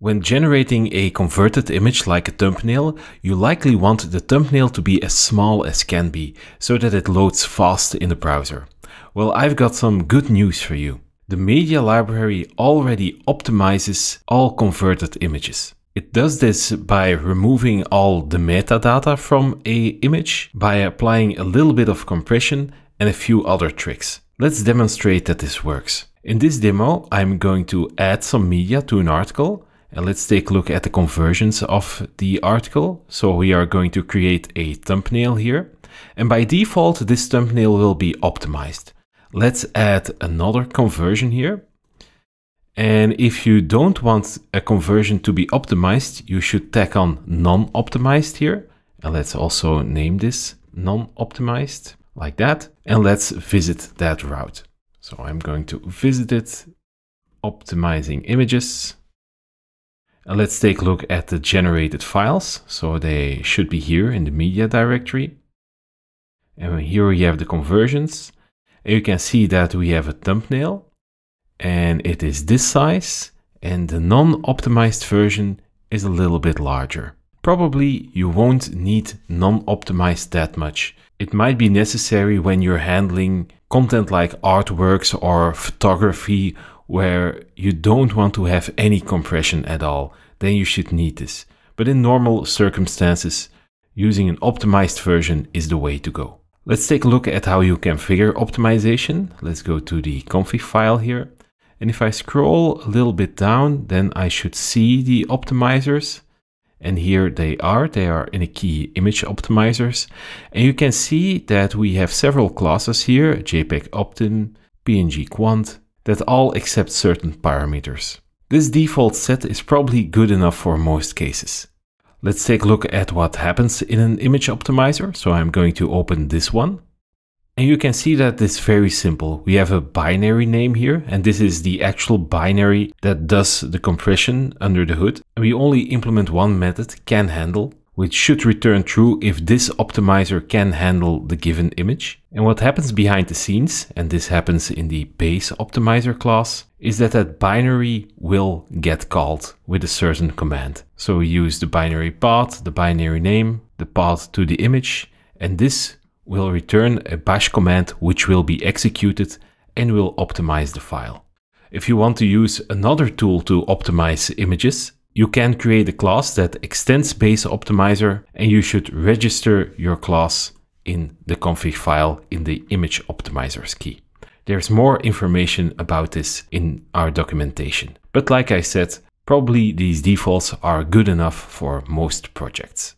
When generating a converted image like a thumbnail, you likely want the thumbnail to be as small as can be, so that it loads fast in the browser. Well, I've got some good news for you. The media library already optimizes all converted images. It does this by removing all the metadata from a image, by applying a little bit of compression and a few other tricks. Let's demonstrate that this works. In this demo, I'm going to add some media to an article and let's take a look at the conversions of the article. So we are going to create a thumbnail here. And by default, this thumbnail will be optimized. Let's add another conversion here. And if you don't want a conversion to be optimized, you should tack on non-optimized here. And let's also name this non-optimized like that. And let's visit that route. So I'm going to visit it, optimizing images. Uh, let's take a look at the generated files. So they should be here in the media directory. And here we have the conversions. And you can see that we have a thumbnail and it is this size and the non-optimized version is a little bit larger. Probably you won't need non-optimized that much. It might be necessary when you're handling content like artworks or photography where you don't want to have any compression at all, then you should need this. But in normal circumstances, using an optimized version is the way to go. Let's take a look at how you configure optimization. Let's go to the config file here. And if I scroll a little bit down, then I should see the optimizers. And here they are, they are in a key image optimizers. And you can see that we have several classes here, JPEG Optim, PNG Quant, that all accept certain parameters. This default set is probably good enough for most cases. Let's take a look at what happens in an image optimizer. So I'm going to open this one. And you can see that it's very simple. We have a binary name here, and this is the actual binary that does the compression under the hood. And we only implement one method, can handle, which should return true if this optimizer can handle the given image. And what happens behind the scenes, and this happens in the base optimizer class, is that that binary will get called with a certain command. So we use the binary path, the binary name, the path to the image, and this will return a bash command which will be executed and will optimize the file. If you want to use another tool to optimize images, you can create a class that extends Base Optimizer and you should register your class in the config file in the image optimizers key. There's more information about this in our documentation. But like I said, probably these defaults are good enough for most projects.